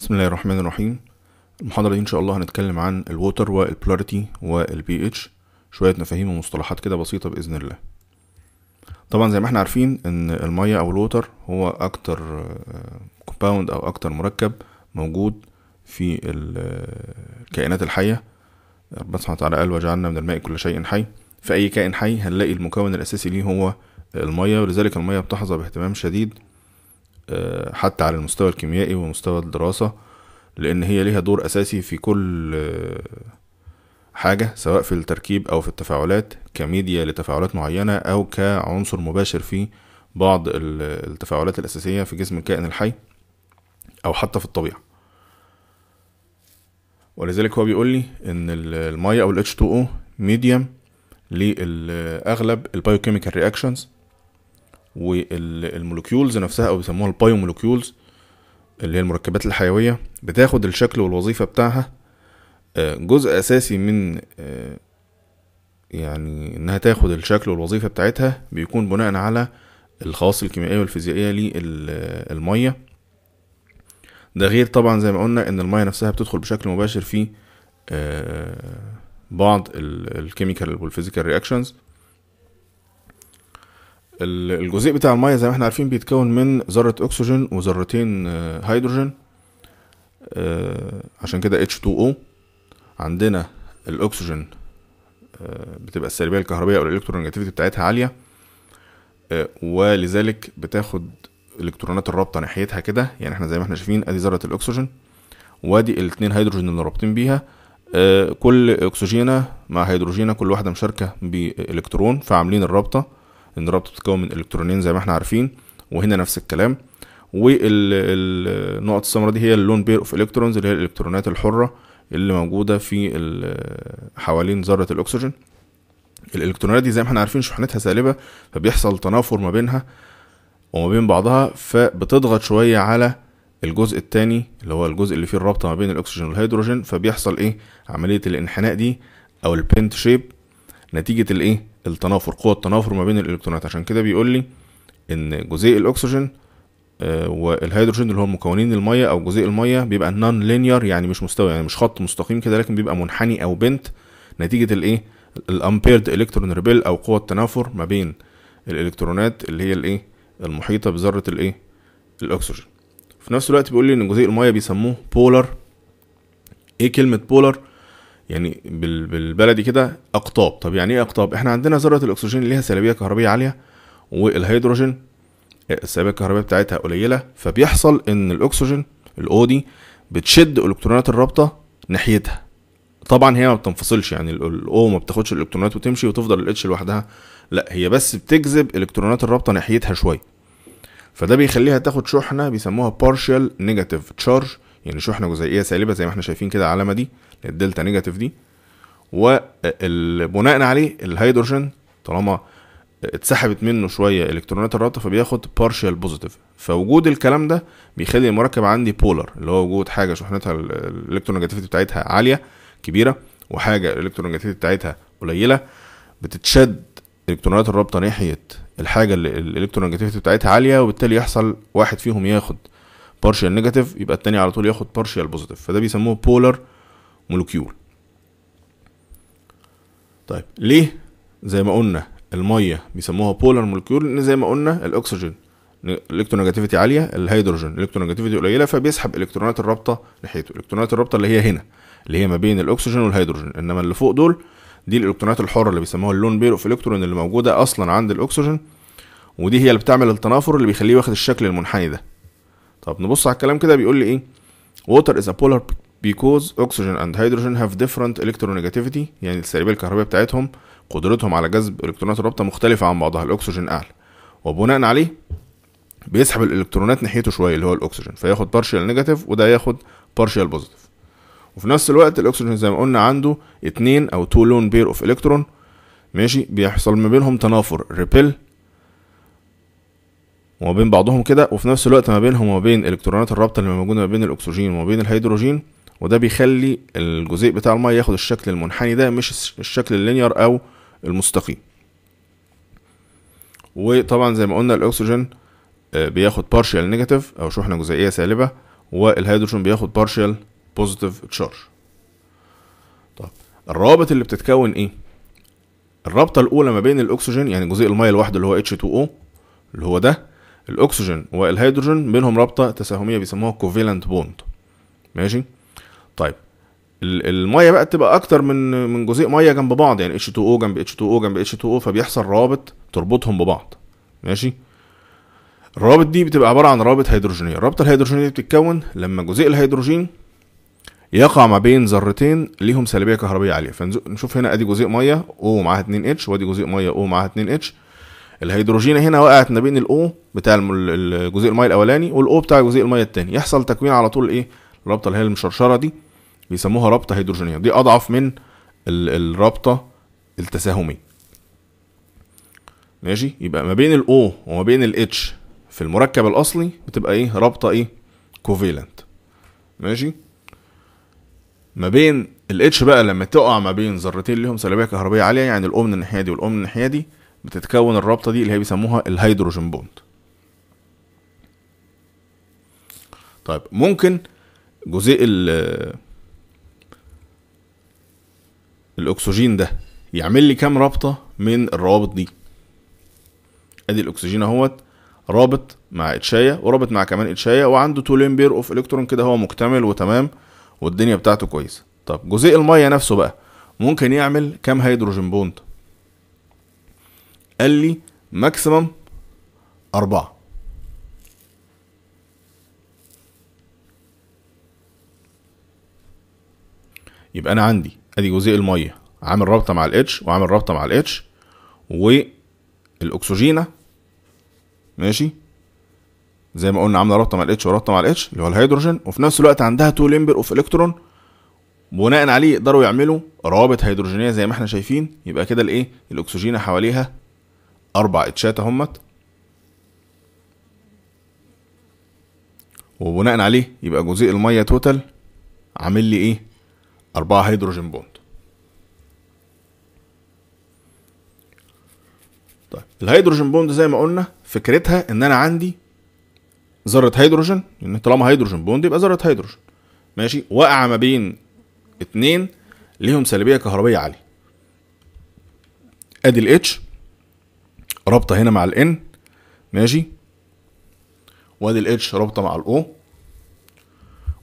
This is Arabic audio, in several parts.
بسم الله الرحمن الرحيم المحاضرة دي إن شاء الله هنتكلم عن الووتر والبلاريتي والبي اتش شوية مفاهيم ومصطلحات كده بسيطة بإذن الله طبعا زي ما احنا عارفين ان المية او الووتر هو اكتر كومباوند آه، او اكتر مركب موجود في الكائنات آه، الحية ربنا سبحانه وتعالى قال وجعلنا من الماء كل شيء حي في اي كائن حي هنلاقي المكون الاساسي ليه هو المية ولذلك المية بتحظى باهتمام شديد آه، حتى على المستوى الكيميائي ومستوى الدراسة لأن هي ليها دور أساسي في كل آه، حاجة سواء في التركيب أو في التفاعلات كميديا لتفاعلات معينة أو كعنصر مباشر في بعض التفاعلات الأساسية في جسم الكائن الحي أو حتى في الطبيعة ولذلك هو بيقول لي إن المية أو ال H2O ميديم لأغلب البايوكيميكال رياكشنز والمولكيولز نفسها او بيسموها مولكيولز اللي هي المركبات الحيويه بتاخد الشكل والوظيفه بتاعها آه، جزء اساسي من آه، يعني انها تاخد الشكل والوظيفه بتاعتها بيكون بناء على الخواص الكيميائيه والفيزيائيه للميه ده غير طبعا زي ما قلنا ان الميه نفسها بتدخل بشكل مباشر في آه، بعض الكيميكال والفيزيكال رياكشنز الجزيء بتاع الميه زي ما احنا عارفين بيتكون من ذره اكسجين وذرتين آه، هيدروجين آه، عشان كده H2O عندنا الاكسجين آه، بتبقى السلبيه الكهربيه او الالكترونيجاتيفيتي بتاعتها عاليه ولذلك بتاخد الكترونات الرابطه ناحيتها كده يعني احنا زي ما احنا شايفين ادي ذره الاكسجين وادي الاتنين هيدروجين اللي رابطين بيها كل اكسجينه مع هيدروجينه كل واحده مشاركه بالكترون فعاملين الرابطه لان الرابطه بتتكون من الكترونين زي ما احنا عارفين وهنا نفس الكلام والنقط السمراء دي هي اللون بير اوف الكترونز اللي هي الالكترونات الحره اللي موجوده في حوالين ذره الاكسجين الالكترونات دي زي ما احنا عارفين شحنتها سالبه فبيحصل تنافر ما بينها وما بين بعضها فبتضغط شويه على الجزء الثاني اللي هو الجزء اللي فيه الرابطه ما بين الاكسجين والهيدروجين فبيحصل ايه عمليه الانحناء دي او البنت شيب نتيجه الايه التنافر قوة التنافر ما بين الإلكترونات عشان كده بيقول لي إن جزيء الأكسجين آه، والهيدروجين اللي هو مكونين المية أو جزيء المية بيبقى نون لينير يعني مش مستوي يعني مش خط مستقيم كده لكن بيبقى منحني أو بنت نتيجة الإيه الأمبيرد إلكترون ريبل أو قوة التنافر ما بين الإلكترونات اللي هي الإيه المحيطة بذرة الإيه الأكسجين في نفس الوقت بيقول لي إن جزيء المية بيسموه بولر إيه كلمة بولر يعني بالبلدي كده اقطاب طب يعني ايه اقطاب احنا عندنا ذره الاكسجين ليها سلبيه كهربيه عاليه والهيدروجين آه، السلبيه الكهربيه بتاعتها قليله فبيحصل ان الاكسجين الاودي بتشد الكترونات الرابطه ناحيتها طبعا هي ما بتنفصلش يعني الاو ما بتاخدش الالكترونات وتمشي وتفضل الاتش لوحدها لا هي بس بتجذب الكترونات الرابطه ناحيتها شويه فده بيخليها تاخد شحنه بيسموها بارشال نيجاتيف تشارج يعني شحنه جزيئيه سالبه زي ما احنا شايفين كده العلامه دي الدلتا نيجاتيف دي وبناء عليه الهيدروجين طالما اتسحبت منه شويه الكترونات الرابطه فبياخد بارشال بوزيتيف فوجود الكلام ده بيخلي المركب عندي بولر اللي هو وجود حاجه شحنتها الالكترونيجاتيفيتي بتاعتها عاليه كبيره وحاجه الالكترونيجاتيفيتي بتاعتها قليله بتتشد الكترونات الرابطه ناحيه الحاجه اللي الالكترونيجاتيفيتي بتاعتها عاليه وبالتالي يحصل واحد فيهم ياخد بارشال نيجاتيف يبقى التاني على طول ياخد بارشال بوزيتيف فده بيسموه بولار مولكيول طيب ليه زي ما قلنا الميه بيسموها بولار مولكيول لان زي ما قلنا الاكسجين الكترونيجاتيفيتي عاليه الهيدروجين الكترونيجاتيفيتي قليله فبيسحب الكترونات الرابطه ناحيته الكترونات الرابطه اللي هي هنا اللي هي ما بين الاكسجين والهيدروجين انما اللي فوق دول دي الالكترونات الحره اللي بيسموها اللون بير اوف الكترون اللي موجوده اصلا عند الاكسجين ودي هي اللي بتعمل التنافر اللي بيخليه واخد الشكل المنحني ده طب نبص على الكلام كده بيقول لي ايه water is a polar because oxygen and hydrogen have different electronegativity يعني السربية الكهربية بتاعتهم قدرتهم على جذب الكترونات الرابطة مختلفة عن بعضها الاكسجين اعلى وبناء عليه بيسحب الالكترونات ناحيته شويه اللي هو الاكسجين فياخد بارشال نيجاتيف وده ياخد بارشال بوزيتيف وفي نفس الوقت الاكسجين زي ما قلنا عنده اتنين او تو لون بير اوف الكترون ماشي بيحصل ما بينهم تنافر ريبل وما بين بعضهم كده وفي نفس الوقت ما بينهم وما بين الكترونات الرابطه اللي موجوده ما بين الاكسجين وما بين الهيدروجين وده بيخلي الجزيء بتاع الميه ياخد الشكل المنحني ده مش الشكل اللينير او المستقيم وطبعا زي ما قلنا الاكسجين آه، بياخد بارشال نيجاتيف او شحنه جزيئيه سالبه والهيدروجين بياخد بارشال بوزيتيف تشارج طب الروابط اللي بتتكون ايه الرابطه الاولى ما بين الاكسجين يعني جزيء الميه لوحده اللي هو H2O اللي هو ده الاكسجين والهيدروجين بينهم رابطه تساهميه بيسموها كوفيلانت بوند ماشي طيب الميه بقى تبقى اكتر من من جزيء ميه جنب بعض يعني H2O جنب H2O جنب H2O فبيحصل رابط تربطهم ببعض ماشي الروابط دي بتبقى عباره عن رابط هيدروجينيه الرابطه الهيدروجينيه دي بتتكون لما جزيء الهيدروجين يقع ما بين ذرتين ليهم سلبيه كهربيه عاليه فنشوف هنا ادي جزيء ميه O معاها 2 h وادي جزيء ميه O معاها 2 h الهيدروجين هنا وقعت ما بين الاو بتاع الجزيء الميه الاولاني والاو بتاع الجزيء الميه الثاني يحصل تكوين على طول ايه الرابطه اللي هي المشرشره دي بيسموها رابطه هيدروجينيه دي اضعف من الرابطه التساهميه ماشي يبقى ما بين الاو وما بين الاتش في المركب الاصلي بتبقى ايه رابطه ايه كوفيلنت ماشي ما بين الاتش بقى لما تقع ما بين ذرتين ليهم سلبيه كهربيه عاليه يعني الاو من الناحيه دي والاو من الناحيه دي بتتكون الرابطه دي اللي هي بيسموها الهيدروجين بوند طيب ممكن جزيء ال الاكسجين ده يعمل لي كام رابطه من الروابط دي ادي الاكسجين اهوت رابط مع اتشاية ورابط مع كمان اتشاية وعنده تو لين بير اوف الكترون كده هو مكتمل وتمام والدنيا بتاعته كويسه طب جزيء الميه نفسه بقى ممكن يعمل كام هيدروجين بوند قال لي ماكسيمم أربعة يبقى أنا عندي أدي جزيء المية عامل رابطة مع الاتش وعامل رابطة مع الاتش والأكسجينة ماشي زي ما قلنا عامله رابطه مع الاتش ورابطه مع الاتش اللي هو الهيدروجين وفي نفس الوقت عندها تو لمبر اوف الكترون بناء عليه يقدروا يعملوا روابط هيدروجينيه زي ما احنا شايفين يبقى كده الايه الاكسجينه حواليها اربع اتشات اهمت وبناء عليه يبقى جزيء الميه توتال عامل لي ايه اربعه هيدروجين بوند طيب الهيدروجين بوند زي ما قلنا فكرتها ان انا عندي ذره هيدروجين ان طالما هيدروجين بوند يبقى ذره هيدروجين ماشي واقعه ما بين اتنين ليهم سلبيه كهربيه عاليه ادي الاتش رابطه هنا مع الان ماشي وادي الاتش رابطه مع الاو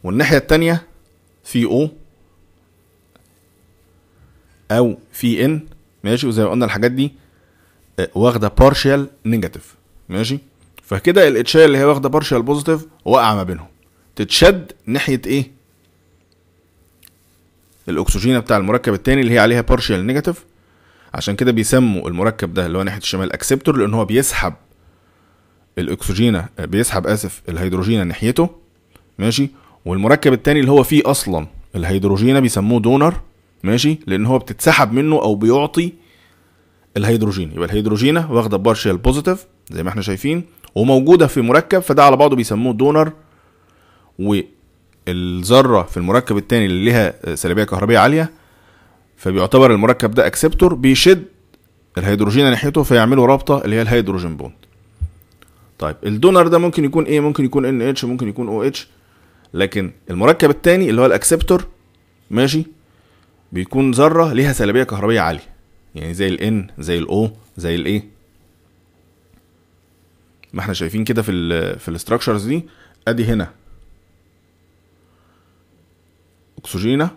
والناحيه التانية في او او في ان ماشي وزي ما قلنا الحاجات دي آه، واخده بارشال نيجاتيف ماشي فكده الاتشاي اللي هي واخده بارشال بوزيتيف واقعه ما بينهم تتشد ناحيه ايه الاكسجين بتاع المركب التاني اللي هي عليها بارشال نيجاتيف عشان كده بيسموا المركب ده اللي هو ناحيه الشمال اكسبتور لان هو بيسحب الاكسجين بيسحب اسف الهيدروجين ناحيته ماشي والمركب التاني اللي هو فيه اصلا الهيدروجين بيسموه دونر ماشي لان هو بتتسحب منه او بيعطي الهيدروجين يبقى الهيدروجين واخده بارشال بوزيتيف زي ما احنا شايفين وموجوده في مركب فده على بعضه بيسموه دونر والذره في المركب التاني اللي ليها سلبيه كهربيه عاليه فبيعتبر المركب ده اكسبتور بيشد الهيدروجين ناحيته فيعملوا رابطه اللي هي الهيدروجين بوند طيب الدونر ده ممكن يكون ايه ممكن يكون ان اتش ممكن يكون او اتش لكن المركب الثاني اللي هو الاكسبتور ماشي بيكون ذره ليها سلبيه كهربيه عاليه يعني زي الان زي الاو زي الايه ما احنا شايفين كده في الـ في الاستراكشرز دي ادي هنا اكسجينه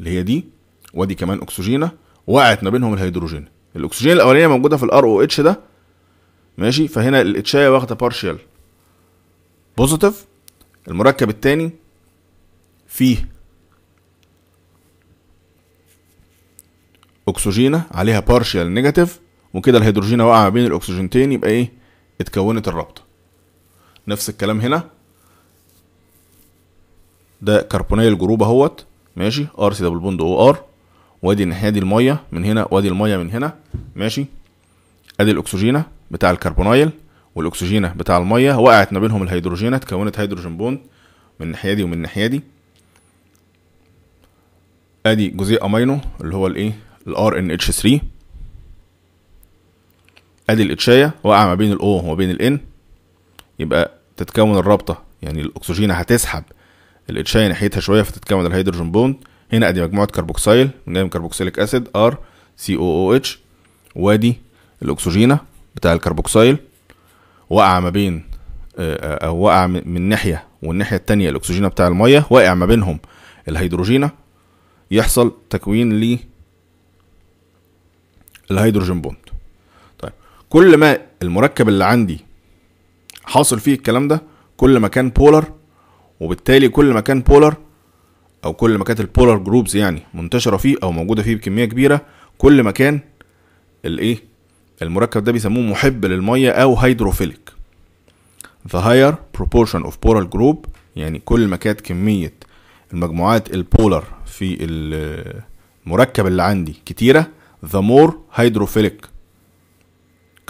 اللي هي دي وادي كمان اكسجينه وقعت ما بينهم الهيدروجين الاكسجين الاولانيه موجوده في الار او اتش ده ماشي فهنا الاتشايه واخده بارشال بوزيتيف المركب الثاني فيه اكسجينه عليها بارشال نيجاتيف وكده الهيدروجينه ما بين الاكسجينتين يبقى ايه اتكونت الرابطه نفس الكلام هنا ده كربونيل جروب اهوت ماشي ار سي دبل بوند او ار وادي الناحيه دي الميه من هنا وادي الميه من هنا ماشي ادي الاكسجينه بتاع الكربونايل والاكسجينه بتاع الميه وقعت ما بينهم الهيدروجينه اتكونت هيدروجين بوند من الناحيه دي ومن الناحيه دي ادي جزيء امينو اللي هو الايه الار ان اتش 3 ادي الاتشايه وقع ما بين الاو وما بين الان يبقى تتكون الرابطه يعني الاكسجينه هتسحب الاتشايه ناحيتها شويه فتتكون الهيدروجين بوند هنا ادي مجموعه كربوكسيل جاي من كربوكسيليك اسيد ار سي او او اتش وادي الاكسجينه بتاع الكربوكسيل وقع ما بين او آه، آه، آه، وقع من ناحيه والناحيه التانية الاكسجينه بتاع الميه واقع ما بينهم الهيدروجينه يحصل تكوين ل الهيدروجين بوند طيب كل ما المركب اللي عندي حاصل فيه الكلام ده كل ما كان بولر وبالتالي كل ما كان بولر او كل ما كانت البولار جروبز يعني منتشره فيه او موجوده فيه بكميه كبيره كل ما كان الايه المركب ده بيسموه محب للميه او هيدروفيليك the higher proportion of polar group يعني كل ما كانت كميه المجموعات البولار في المركب اللي عندي كتيره the more hydrophilic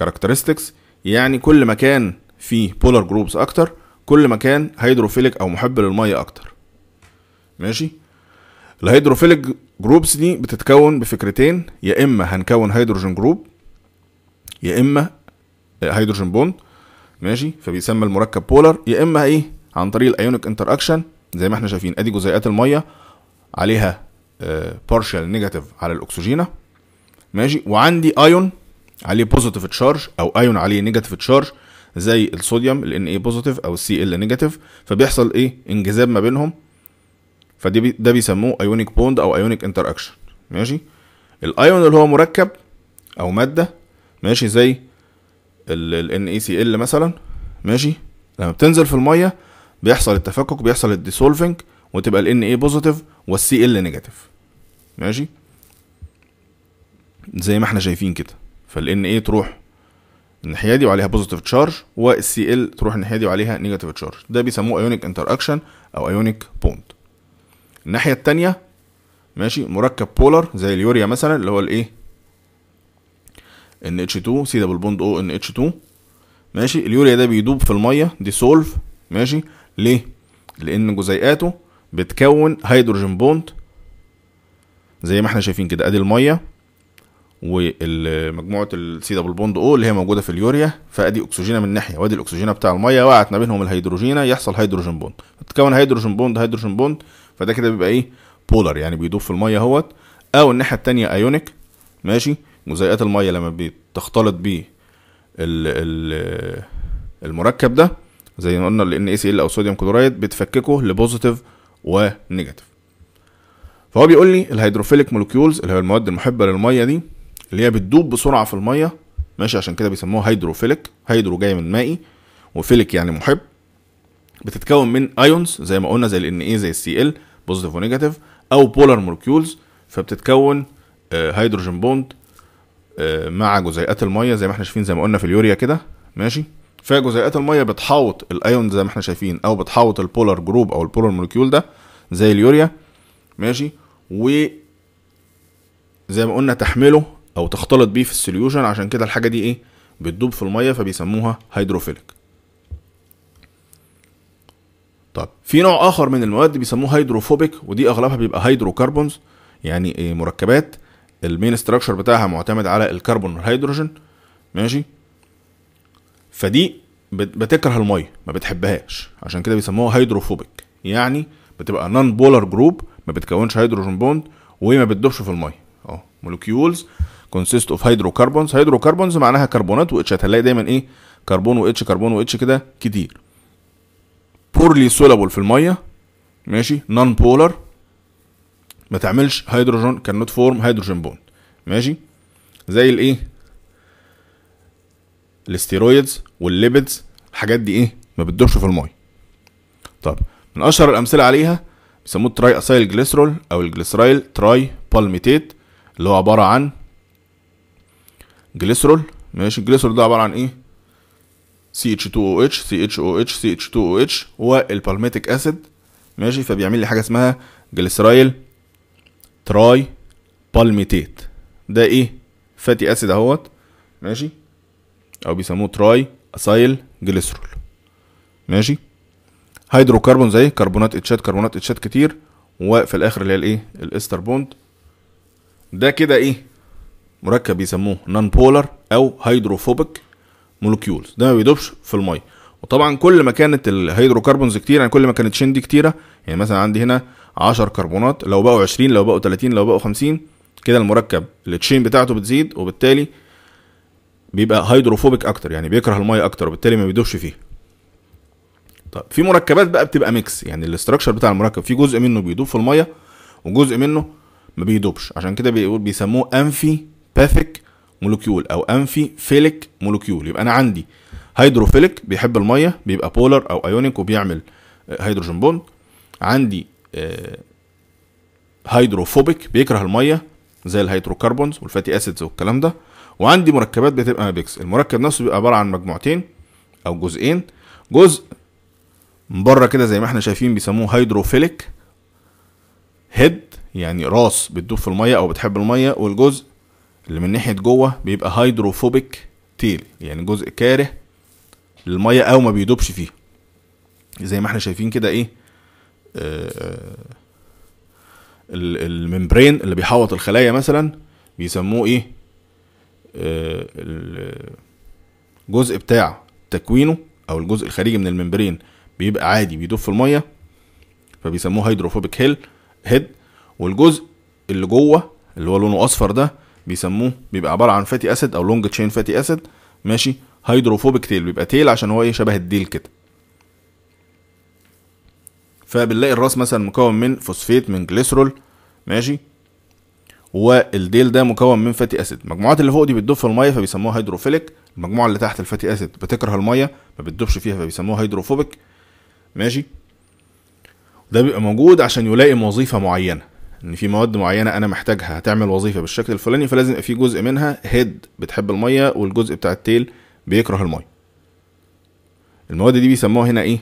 characteristics يعني كل ما كان فيه بولار جروبز اكتر كل ما كان هيدروفيليك او محب للميه اكتر ماشي الهيدروفيليك جروبس دي بتتكون بفكرتين يا اما هنكون هيدروجين جروب يا اما هيدروجين بوند ماشي فبيسمى المركب بولر يا اما ايه عن طريق الايونيك انتر اكشن زي ما احنا شايفين ادي جزيئات الميه عليها بارشال آه، نيجاتيف على الاكسجينه ماشي وعندي ايون عليه بوزيتيف تشارج او ايون عليه نيجاتيف تشارج زي الصوديوم ال Na بوزيتيف او السي ال نيجاتيف فبيحصل ايه انجذاب ما بينهم فدي بي ده بيسموه ايونيك بوند او ايونيك انتر اكشن ماشي الايون اللي هو مركب او ماده ماشي زي ال اي سي ال مثلا ماشي لما بتنزل في الميه بيحصل التفكك بيحصل الديسولفنج وتبقى ال Na بوزيتيف والسي ال نيجاتيف ماشي زي ما احنا شايفين كده فال Na تروح الناحيه دي وعليها بوزيتيف تشارج والسي ال تروح الناحيه دي وعليها نيجاتيف تشارج ده بيسموه ايونيك انتر اكشن او ايونيك بوند الناحيه التانية ماشي مركب بولر زي اليوريا مثلا اللي هو الايه ان اتش 2 سي دبل بوند او ان اتش 2 ماشي اليوريا ده بيدوب في الميه ديسولف ماشي ليه لان جزيئاته بتكون هيدروجين بوند زي ما احنا شايفين كده ادي الميه ومجموعه السي دبل بوند او اللي هي موجوده في اليوريا فادي اكسجين من ناحيه وادي الاكسجين بتاع الميه وقعت ما بينهم الهيدروجينه يحصل هيدروجين بوند تتكون هيدروجين بوند هيدروجين بوند فده كده بيبقى ايه بولر يعني بيدوب في الميه اهوت او الناحيه التانية ايونيك ماشي مزيئات الميه لما بتختلط بيه المركب ده زي ما قلنا لان اي سي ال او صوديوم كلورايد بتفككه لبوزيتيف ونيجاتيف فهو بيقول لي الهيدروفيليك مولكيولز اللي هي المواد المحبه للميه دي اللي هي بتدوب بسرعه في الميه ماشي عشان كده بيسموها هيدروفيليك هيدرو جاي من مائي وفيليك يعني محب بتتكون من ايونز زي ما قلنا زي الان اي زي السي ال بوزيتيف ونيجاتيف او بولار مولكيولز فبتتكون هيدروجين آه، بوند آه، مع جزيئات الميه زي ما احنا شايفين زي ما قلنا في اليوريا كده ماشي فجزيئات الميه بتحاوط الايون زي ما احنا شايفين او بتحاوط البولار جروب او البولار مولكيول ده زي اليوريا ماشي و زي ما قلنا تحمله او تختلط بيه في السوليوشن عشان كده الحاجه دي ايه بتدوب في الميه فبيسموها هيدروفيلك طب في نوع اخر من المواد بيسموه هيدروفوبيك ودي اغلبها بيبقى هيدروكربونز يعني إيه، مركبات المين ستراكشر بتاعها معتمد على الكربون والهيدروجين ماشي فدي بتكره الميه ما بتحبهاش عشان كده بيسموها هيدروفوبيك يعني بتبقى نون بولار جروب ما بتكونش هيدروجين بوند وما بتدوبش في الميه اه مولكيولز كونسيست اوف هيدروكربونز هيدروكربونز معناها كربونات واتش هتلاقي دايما ايه كربون واتش كربون واتش كده كتير بورلي سولابل في الميه ماشي نون بولر ما تعملش هيدروجين كان نوت فورم هيدروجين بوند ماشي زي الايه الاستيرويدز والليبيدز الحاجات دي ايه ما بتدوش في الميه طب من اشهر الامثله عليها بيسموه تراي اسايل جليسرول او الجليسرايل تراي بالميتيت اللي هو عباره عن جليسرول ماشي الجليسرول ده عباره عن ايه CH2OH CHOH CH2OH والبالميتك اسيد ماشي فبيعمل لي حاجه اسمها جليسرايل تراي بالميتات ده ايه فاتي اسيد اهوت ماشي او بيسموه تراي اسايل جليسرول ماشي هيدروكربون زي كربونات اتشات كربونات اتشات كتير وفي الاخر اللي هي الايه الاستر بوند ده كده ايه مركب بيسموه نون بولر او هيدروفوبيك مولكيولز ده ما بيدوبش في الميه وطبعا كل ما كانت الهيدروكربونز كتير يعني كل ما كانت شين دي كتيره يعني مثلا عندي هنا 10 كربونات لو بقوا 20 لو بقوا 30 لو بقوا 50 كده المركب التشين بتاعته بتزيد وبالتالي بيبقى هيدروفوبيك اكتر يعني بيكره الميه اكتر وبالتالي ما بيدوبش فيه طب في مركبات بقى بتبقى ميكس يعني الاستراكشر بتاع المركب في جزء منه بيدوب في الميه وجزء منه ما بيدوبش عشان كده بيقول بيسموه انفي باثيك مولوكيول او انفي فيليك مولوكيول يبقى انا عندي هيدروفيليك بيحب الميه بيبقى بولر او ايونيك وبيعمل هيدروجين آه، بوند عندي هيدروفوبيك آه، بيكره الميه زي الهيدروكربونز والفاتي اسيدز والكلام ده وعندي مركبات بتبقى مابيكس المركب نفسه بيبقى عباره عن مجموعتين او جزئين جزء من بره كده زي ما احنا شايفين بيسموه هيدروفيليك هيد يعني راس بتدوب في الميه او بتحب الميه والجزء اللي من ناحيه جوه بيبقى هيدروفوبيك تيل يعني جزء كاره للميه او ما بيدوبش فيه زي ما احنا شايفين كده ايه آه الممبرين اللي بيحوط الخلايا مثلا بيسموه ايه آه الجزء بتاع تكوينه او الجزء الخارجي من الممبرين بيبقى عادي بيدوب في الميه فبيسموه هيدروفوبيك هيل هيد والجزء اللي جوه اللي هو لونه اصفر ده بيسموه بيبقى عباره عن فاتي اسيد او لونج تشين فاتي اسيد ماشي هيدروفوبيك تيل بيبقى تيل عشان هو ايه شبه الديل كده فبنلاقي الراس مثلا مكون من فوسفيت من جليسرول ماشي والديل ده مكون من فاتي اسيد المجموعات اللي فوق دي بتدوب في الميه فبيسموها هيدروفيليك المجموعه اللي تحت الفاتي اسيد بتكره الميه ما بتدوبش فيها فبيسموها هيدروفوبيك ماشي ده بيبقى موجود عشان يلائم وظيفه معينه ان في مواد معينه انا محتاجها هتعمل وظيفه بالشكل الفلاني فلازم يبقى في جزء منها هيد بتحب الميه والجزء بتاع التيل بيكره الميه المواد دي بيسموها هنا ايه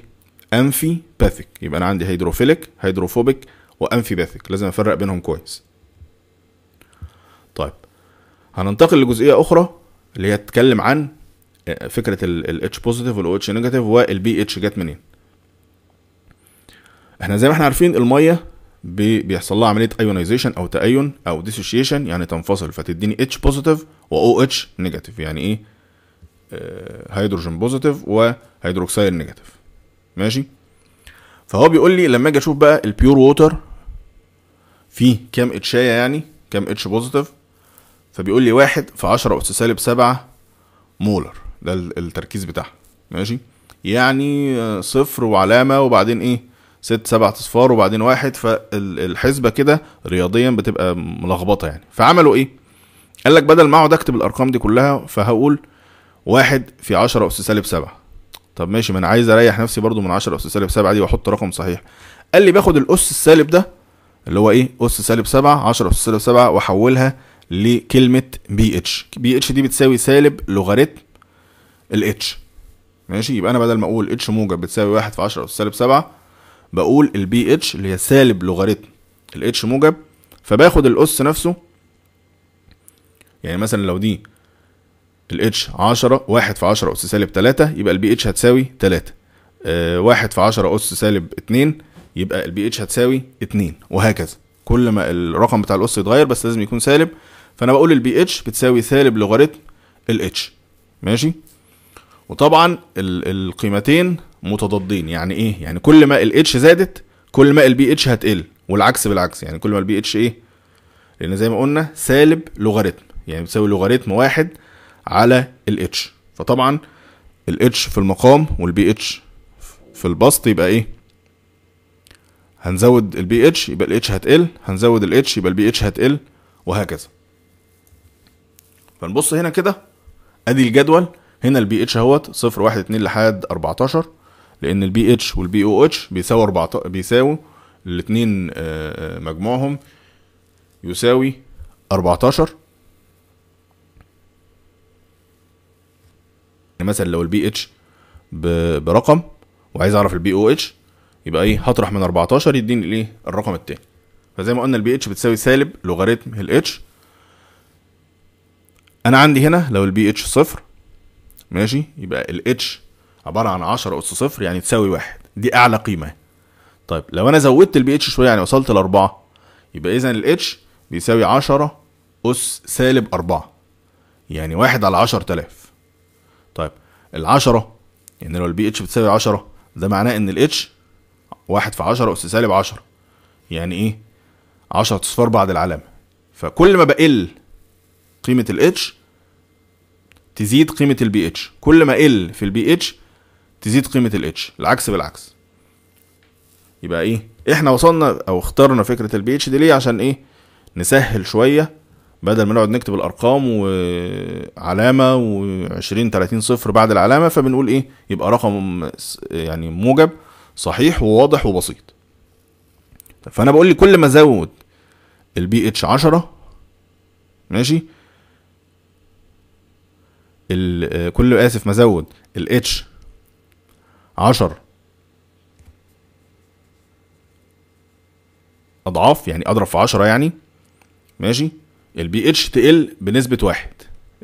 باثيك يبقى انا عندي هيدروفيليك هيدروفوبيك باثيك لازم افرق بينهم كويس طيب هننتقل لجزئيه اخرى اللي هي تتكلم عن آه، فكره الاتش بوزيتيف والاو اتش نيجاتيف والبي اتش جت منين احنا زي ما احنا عارفين الميه بيحصل لها عمليه ايونيزيشن او تاين او ديسوشيشن يعني تنفصل فتديني اتش بوزيتيف واو اتش نيجاتيف يعني ايه هيدروجين بوزيتيف وهيدروكسيل نيجاتيف ماشي فهو بيقول لي لما اجي اشوف بقى البيور ووتر فيه كام اتشايه يعني كام اتش بوزيتيف فبيقول لي واحد في 10 اس سالب 7 مولر ده التركيز بتاعها ماشي يعني آه، صفر وعلامه وبعدين ايه ست سبع اصفار وبعدين واحد فالحسبه كده رياضيا بتبقى ملخبطه يعني فعملوا ايه؟ قال لك بدل ما اقعد اكتب الارقام دي كلها فهقول واحد في 10 اس سالب 7 طب ماشي ما انا عايز اريح نفسي برضو من 10 اس سالب 7 دي واحط رقم صحيح قال لي باخد الاس السالب ده اللي هو ايه اس سالب 7 10 اس سالب 7 واحولها لكلمه بي اتش بي اتش دي بتساوي سالب لوغاريتم الاتش ماشي يبقى انا بدل ما اقول اتش موجب بتساوي 1 في 10 اس سالب 7 بقول البي اتش اللي هي سالب لوغاريتم الاتش موجب فباخد الاس نفسه يعني مثلا لو دي الاتش 10 1 في 10 اس سالب 3 يبقى البي اتش هتساوي 3 1 آه، في 10 اس سالب 2 يبقى البي اتش هتساوي 2 وهكذا كل ما الرقم بتاع الاس يتغير بس لازم يكون سالب فانا بقول البي اتش بتساوي سالب لوغاريتم الاتش ماشي وطبعا القيمتين متضادين يعني ايه يعني كل ما الاتش زادت كل ما البي اتش هتقل والعكس بالعكس يعني كل ما البي اتش ايه لان زي ما قلنا سالب لوغاريتم يعني بتساوي لوغاريتم واحد على الاتش فطبعا الاتش في المقام والبي اتش في البسط يبقى ايه هنزود البي اتش يبقى الاتش هتقل هنزود الاتش يبقى البي اتش هتقل وهكذا فنبص هنا كده ادي الجدول هنا البي اتش اهوت 0 1 2 لحد 14 لان البي اتش والبي او اتش بيساوي 14 بيساووا الاثنين آه، آه، مجموعهم يساوي 14 يعني مثلا لو البي اتش برقم وعايز اعرف البي او اتش يبقى ايه هطرح من 14 يديني الايه الرقم التاني فزي ما قلنا البي اتش بتساوي سالب لوغاريتم الاتش انا عندي هنا لو البي اتش صفر ماشي يبقى الاتش عباره عن 10 اس صفر يعني تساوي واحد دي اعلى قيمه طيب لو انا زودت البي اتش شويه يعني وصلت 4 يبقى اذا الاتش بيساوي 10 اس سالب 4 يعني 1 على 10000 طيب ال10 يعني لو البي اتش بتساوي 10 ده معناه ان الاتش واحد في 10 اس سالب 10 يعني ايه 10 اصفار بعد العلامه فكل ما بقل قيمه الاتش تزيد قيمه البي اتش كل ما قل في البي اتش تزيد قيمه الاتش العكس بالعكس يبقى ايه احنا وصلنا او اخترنا فكره البي اتش دي ليه عشان ايه نسهل شويه بدل ما نقعد نكتب الارقام وعلامه و20 30 صفر بعد العلامه فبنقول ايه يبقى رقم يعني موجب صحيح وواضح وبسيط فانا بقول لي كل ما ازود البي اتش 10 ماشي كل اسف ما ازود الاتش عشر اضعاف يعني اضرب في عشرة يعني ماشي البي اتش تقل بنسبه واحد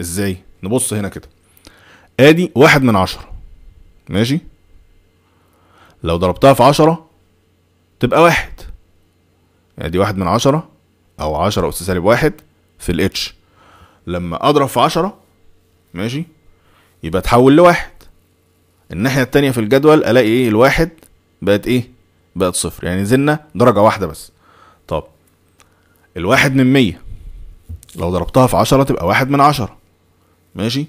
ازاي نبص هنا كده ادي واحد من عشرة ماشي لو ضربتها في عشرة تبقى واحد ادي واحد من عشرة او عشرة اس سالب واحد في الاتش لما اضرب في عشرة ماشي يبقى تحول لواحد الناحيه التانية في الجدول الاقي ايه الواحد بقت ايه بقت صفر يعني نزلنا درجه واحده بس طب الواحد من مية لو ضربتها في عشرة تبقى واحد من عشرة ماشي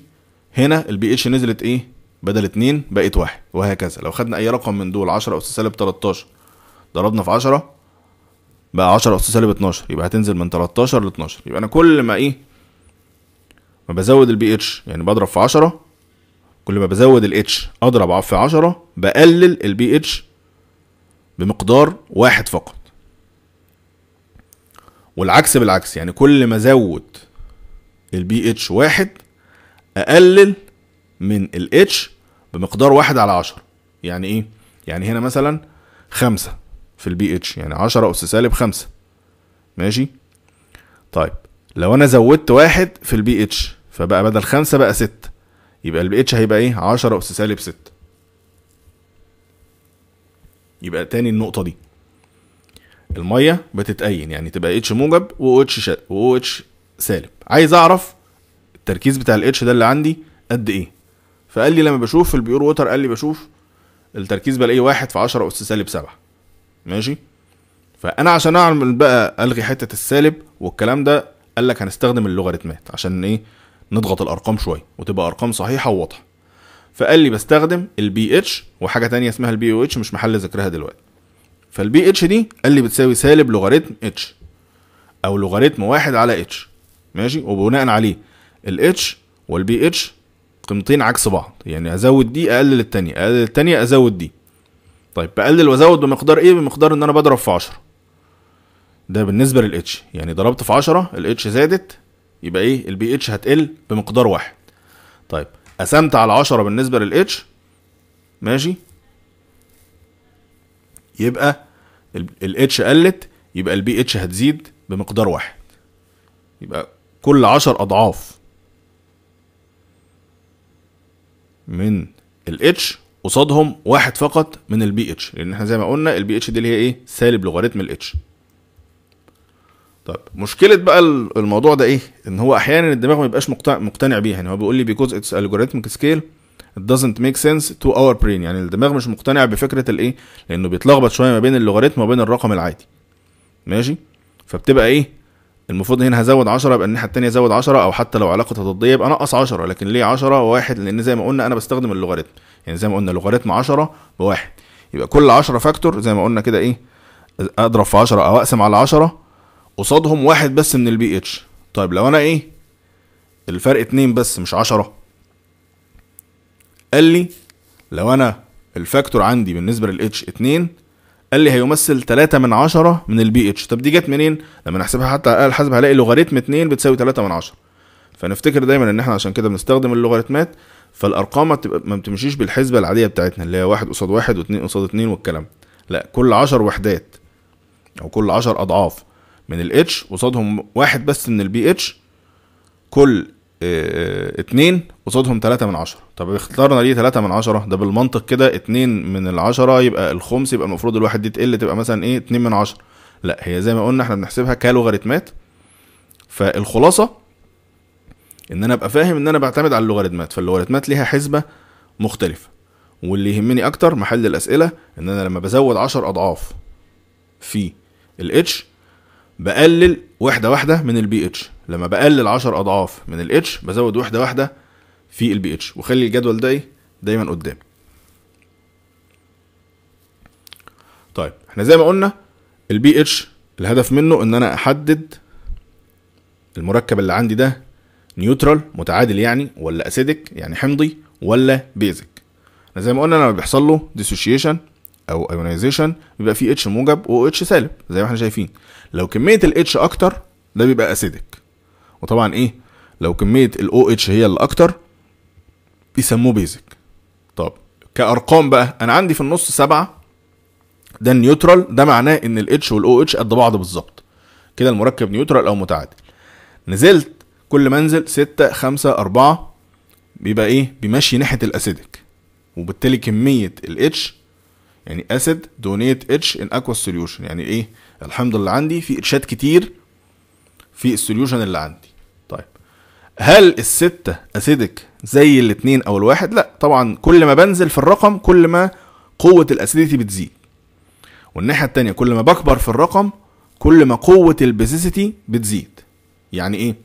هنا البي اتش نزلت ايه بدل اتنين بقت واحد وهكذا لو خدنا اي رقم من دول عشرة اس سالب تلتاشر ضربنا في عشرة بقى عشرة اس سالب اتناشر يبقى هتنزل من تلتاشر لاتناشر يبقى انا كل ما ايه ما بزود البي اتش يعني بضرب في عشرة كل ما بزود الاتش اضرب في 10 بقلل البي اتش بمقدار واحد فقط والعكس بالعكس يعني كل ما ازود البي اتش واحد اقلل من الاتش بمقدار واحد على عشرة يعني ايه يعني هنا مثلا خمسة في البي اتش يعني عشرة اس سالب خمسة ماشي طيب لو انا زودت واحد في البي اتش فبقى بدل خمسة بقى ستة يبقى ال اتش هيبقى ايه 10 اس سالب 6 يبقى تاني النقطه دي الميه بتتأين يعني تبقى اتش موجب و اتش و اتش سالب عايز اعرف التركيز بتاع الاتش ده اللي عندي قد ايه فقال لي لما بشوف في البيور ووتر قال لي بشوف التركيز بلاقيه واحد في 10 اس سالب 7 ماشي فانا عشان اعمل بقى الغي حته السالب والكلام ده قال لك هنستخدم اللوغاريتمات عشان ايه نضغط الارقام شويه وتبقى ارقام صحيحه وواضحه فقال لي بستخدم البي اتش وحاجه تانية اسمها البي او اتش مش محل ذكرها دلوقتي فالبي اتش دي قال لي بتساوي سالب لوغاريتم اتش او لوغاريتم واحد على اتش ماشي وبناء عليه الاتش والبي اتش قيمتين عكس بعض يعني ازود دي اقلل التانية اقلل التانية ازود دي طيب بقلل وازود بمقدار ايه بمقدار ان انا بضرب في 10 ده بالنسبه للاتش يعني ضربت في 10 الاتش زادت يبقى ايه البي اتش هتقل بمقدار واحد طيب قسمت على 10 بالنسبه للاتش ماشي يبقى الاتش قلت يبقى البي اتش هتزيد بمقدار واحد يبقى كل 10 اضعاف من الاتش قصادهم واحد فقط من البي اتش لان احنا زي ما قلنا البي اتش دي اللي هي ايه سالب لوغاريتم الاتش طيب مشكله بقى الموضوع ده ايه ان هو احيانا الدماغ ما بيبقاش مقتنع بيها يعني هو بيقول لي بيكوز اتس الجوريثميك سكيل it doesn't make sense to our brain يعني الدماغ مش مقتنع بفكره الايه لانه بيتلخبط شويه ما بين اللوغاريتم وما بين الرقم العادي ماشي فبتبقى ايه المفروض هنا هزود 10 يبقى الناحيه الثانيه ازود 10 او حتى لو علاقه تضاديه يبقى نقص 10 لكن ليه 10 و1 لان زي ما قلنا انا بستخدم اللوغاريتم يعني زي ما قلنا لوغاريتم 10 بواحد يبقى كل 10 فاكتور زي ما قلنا كده ايه اضرب في 10 او اقسم على 10 قصادهم واحد بس من البي اتش طيب لو انا ايه الفرق اتنين بس مش عشرة قال لي لو انا الفاكتور عندي بالنسبة للاتش اتنين قال لي هيمثل تلاتة من عشرة من البي اتش طب دي جت منين لما نحسبها حتى على الحاسب هلاقي لوغاريتم اتنين بتساوي تلاتة من عشرة فنفتكر دايما ان احنا عشان كده بنستخدم اللوغاريتمات فالارقام ما بتمشيش بالحسبه العاديه بتاعتنا اللي هي واحد قصاد واحد واتنين قصاد اتنين والكلام لا كل عشر وحدات او كل عشر اضعاف من الاتش قصادهم واحد بس من البي اتش كل آه، آه، اتنين قصادهم تلاتة من عشرة طب اخترنا ليه تلاتة من عشرة ده بالمنطق كده اتنين من العشرة يبقى الخمس يبقى المفروض الواحد دي تقل تبقى مثلا ايه اتنين من عشرة لا هي زي ما قلنا احنا بنحسبها كلوغاريتمات فالخلاصة ان انا ابقى فاهم ان انا بعتمد على اللوغاريتمات فاللوغاريتمات ليها حسبة مختلفة واللي يهمني اكتر محل الاسئلة ان انا لما بزود عشر اضعاف في الاتش بقلل واحده واحده من البي اتش لما بقلل 10 اضعاف من الاتش بزود واحده واحده في البي اتش وخلي الجدول ده إيه؟ دايما قدام طيب احنا زي ما قلنا البي اتش الهدف منه ان انا احدد المركب اللي عندي ده نيوترال متعادل يعني ولا اسيدك يعني حمضي ولا بيزك احنا زي ما قلنا لما بيحصل له ديسوشيشن او ايونيزيشن بيبقى فيه اتش موجب و اتش سالب زي ما احنا شايفين لو كميه الاتش اكتر ده بيبقى اسيدك وطبعا ايه لو كميه الاو اتش هي اللي اكتر بيسموه بيزك طب كارقام بقى انا عندي في النص سبعة ده النيوترال ده معناه ان الاتش والاو اتش قد بعض بالظبط كده المركب نيوترال او متعادل نزلت كل ما انزل ستة خمسة أربعة بيبقى ايه بيمشي ناحية الاسيدك وبالتالي كمية الاتش يعني اسيد دونيت اتش ان اكوا سوليوشن يعني ايه الحمض اللي عندي في ارشاد كتير في السوليوشن اللي عندي طيب هل الستة اسيدك زي الاتنين او الواحد لا طبعا كل ما بنزل في الرقم كل ما قوة الاسيديتي بتزيد والناحية التانية كل ما بكبر في الرقم كل ما قوة البيزيسيتي بتزيد يعني ايه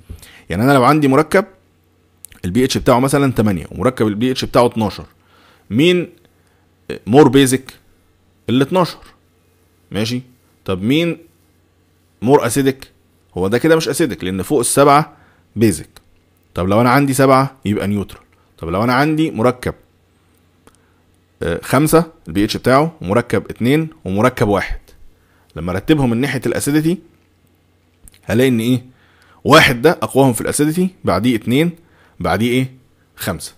يعني انا لو عندي مركب البي اتش بتاعه مثلا 8 ومركب البي اتش بتاعه 12 مين مور بيزك ال 12 ماشي طب مين مور اسيدك هو ده كده مش اسيدك لان فوق السبعه بيزك طب لو انا عندي سبعه يبقى نيوترال طب لو انا عندي مركب آه، خمسة البي اتش بتاعه ومركب اتنين ومركب واحد لما ارتبهم من ناحية الاسيدتي هلاقي ان ايه واحد ده اقواهم في الاسيدتي بعديه اتنين بعديه ايه خمسة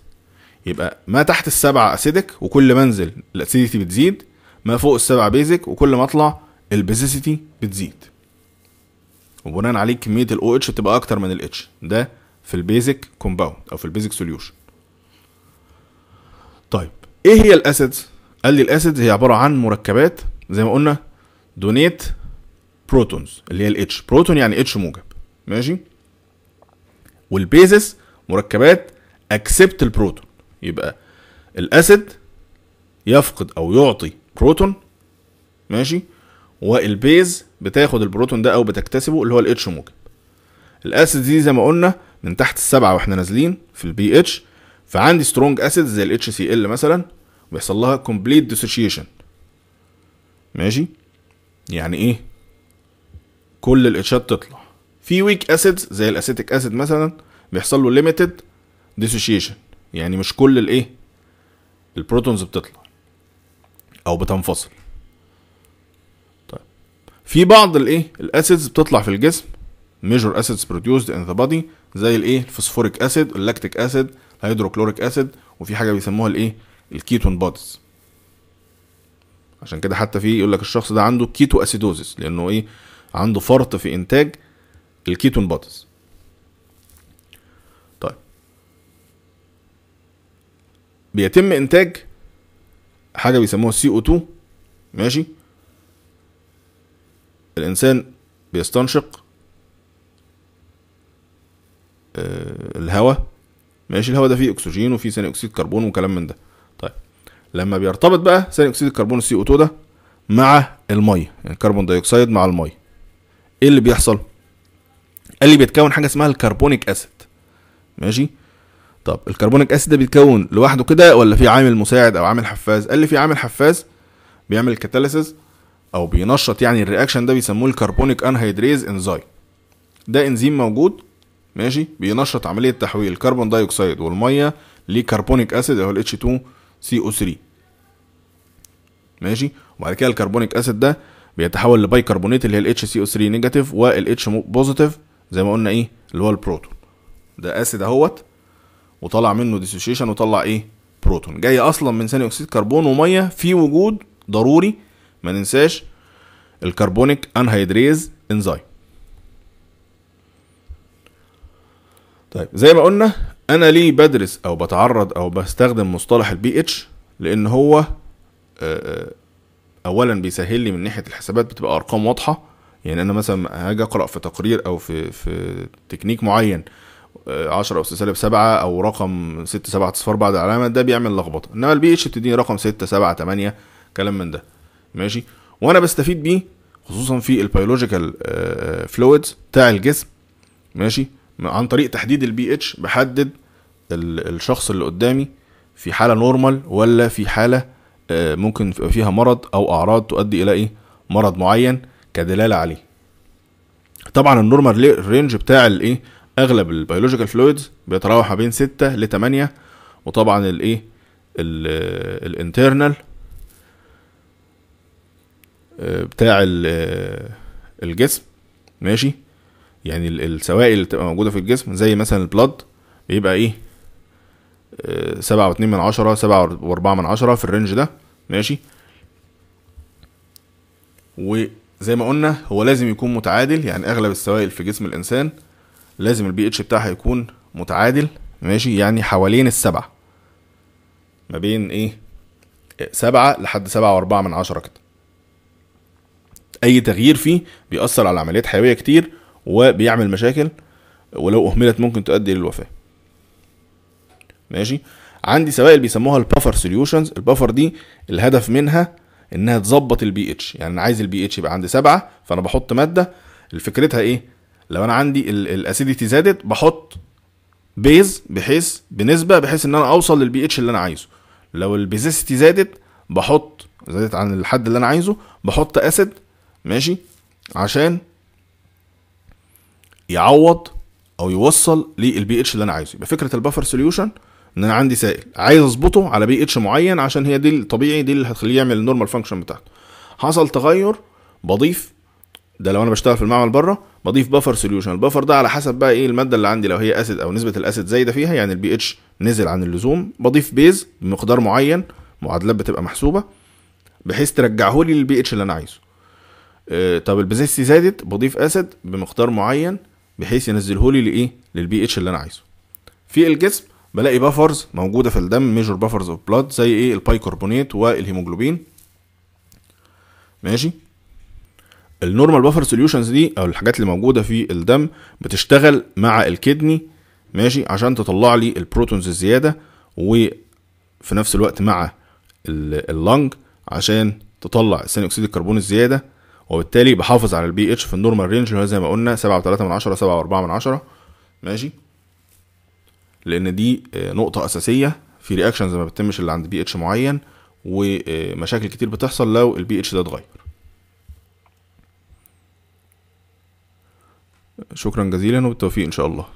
يبقى ما تحت السبعة اسيدك وكل ما انزل بتزيد ما فوق السبعة بيزك وكل ما اطلع البيزيسيتي بتزيد وبناء عليه كميه الاو اتش بتبقى اكتر من الاتش ده في البيزك كومباوند او في البيزك سوليوشن طيب ايه هي الاسيدز قال لي الاسيدز هي عباره عن مركبات زي ما قلنا دونيت بروتونز اللي هي الاتش بروتون يعني اتش موجب ماشي والبيزس مركبات اكسبت البروتون يبقى الاسيد يفقد او يعطي بروتون ماشي والبيز بتاخد البروتون ده او بتكتسبه اللي هو الاتش موجب الاسيد دي زي ما قلنا من تحت السبعه واحنا نازلين في البي اتش فعندي سترونج اسيد زي الاتش سي ال مثلا بيحصل لها كومبليت ديسوشيشن ماشي يعني ايه كل الاتشات تطلع في ويك اسيد زي الاسيتيك اسيد مثلا بيحصل له ليميتد ديسوشيشن يعني مش كل الايه البروتونز بتطلع او بتنفصل في بعض الايه الاسيدز بتطلع في الجسم ميجور اسيدز بروديوسد ان ذا بودي زي الايه الفوسفوريك اسيد اللاكتيك اسيد الهيدروكلوريك اسيد وفي حاجه بيسموها الايه الكيتون بودز عشان كده حتى في يقول لك الشخص ده عنده كيتو اسيدوزس لانه ايه عنده فرط في انتاج الكيتون بودز طيب بيتم انتاج حاجه بيسموها سي او 2 ماشي الانسان بيستنشق آه، الهواء ماشي الهواء ده فيه اكسجين وفيه ثاني اكسيد كربون وكلام من ده طيب لما بيرتبط بقى ثاني اكسيد الكربون السي او 2 ده مع الميه يعني كربون دايوكسيد مع الميه ايه اللي بيحصل قال لي بيتكون حاجه اسمها الكربونيك اسيد ماشي طب الكربونيك اسيد ده بيتكون لوحده كده ولا في عامل مساعد او عامل حفاز قال لي في عامل حفاز بيعمل كاتاليسيس او بينشط يعني الرياكشن ده بيسموه الكربونيك انهيدريز انزيم ده انزيم موجود ماشي بينشط عمليه تحويل الكربون دايوكسيد والميه لكربونيك اسيد او ال H2CO3 ماشي وبعد كده الكربونيك اسيد ده بيتحول لبايكربونات اللي هي ال او 3 نيجاتيف وال H بوزيتيف زي ما قلنا ايه اللي هو البروتون ده اسيد اهوت وطلع منه ديسوشيشن وطلع ايه بروتون جاي اصلا من ثاني اكسيد كربون وميه في وجود ضروري ما ننساش الكربونيك انهيدريز انزايم طيب زي ما قلنا انا ليه بدرس او بتعرض او بستخدم مصطلح البي اتش لان هو آه، آه، اولا بيسهل لي من ناحيه الحسابات بتبقى ارقام واضحه يعني انا مثلا هاجي اقرا في تقرير او في في تكنيك معين 10 اس سالب 7 او رقم 6 7 اصفار بعد العلامه ده بيعمل لخبطه انما البي اتش بتديني رقم 6 7 8 كلام من ده ماشي وانا بستفيد بيه خصوصا في البيولوجيكال فلويدز آه، آه، بتاع الجسم ماشي عن طريق تحديد البي اتش بحدد الشخص اللي قدامي في حاله نورمال ولا في حاله آه، ممكن فيها مرض او اعراض تؤدي الى ايه مرض معين كدلاله عليه طبعا النورمال رينج بتاع الايه اغلب البيولوجيكال فلويدز بيتراوح ما بين 6 ل 8 وطبعا الايه الانترنال آه، بتاع آه، الجسم ماشي يعني السوائل اللي بتبقى موجوده في الجسم زي مثلا البلد بيبقى ايه آه، سبعة واتنين من عشرة سبعة واربعة من عشرة في الرينج ده ماشي وزي ما قلنا هو لازم يكون متعادل يعني اغلب السوائل في جسم الانسان لازم البي اتش بتاعها يكون متعادل ماشي يعني حوالين السبعة ما بين ايه سبعة لحد سبعة واربعة من عشرة كده اي تغيير فيه بيأثر على عمليات حيويه كتير وبيعمل مشاكل ولو اهملت ممكن تؤدي للوفاه ماشي عندي سوائل بيسموها البافر سوليوشنز البافر دي الهدف منها انها تظبط البي اتش يعني انا عايز البي اتش يبقى عندي سبعة فانا بحط ماده فكرتها ايه لو انا عندي الاسيديتي زادت بحط بيز بحيث بنسبه بحيث ان انا اوصل للبي اتش اللي انا عايزه لو البيزيستي زادت بحط زادت عن الحد اللي انا عايزه بحط اسيد ماشي عشان يعوض او يوصل للبي اتش اللي انا عايزه يبقى فكره البفر سوليوشن ان انا عندي سائل عايز اظبطه على بي اتش معين عشان هي دي الطبيعي دي اللي هتخليه يعمل النورمال فانكشن بتاعته حصل تغير بضيف ده لو انا بشتغل في المعمل بره بضيف بفر سوليوشن البفر ده على حسب بقى ايه الماده اللي عندي لو هي اسيد او نسبه الاسيد زايده فيها يعني البي اتش نزل عن اللزوم بضيف بيز بمقدار معين معادلات بتبقى محسوبه بحيث ترجعه لي للبي اتش اللي انا عايزه آه، طب البيزستي زادت بضيف اسيد بمقدار معين بحيث ينزله لي لايه للبي اتش اللي انا عايزه في الجسم بلاقي بافرز موجوده في الدم ميجور بافرز اوف بلاد زي ايه البايكربونات والهيموجلوبين ماشي النورمال بافر سوليوشنز دي او الحاجات اللي موجوده في الدم بتشتغل مع الكدني ماشي عشان تطلع لي البروتونز الزياده وفي نفس الوقت مع اللنج عشان تطلع ثاني اكسيد الكربون الزياده وبالتالي بحافظ على البي اتش في النورمال رينج اللي هو زي ما قلنا 7.3 من 10 7.4 من 10 ماشي لأن دي آه، نقطة أساسية في رياكشنز ما بتتمش اللي عند بي اتش معين ومشاكل كتير بتحصل لو البي اتش ده اتغير شكرا جزيلا وبالتوفيق إن شاء الله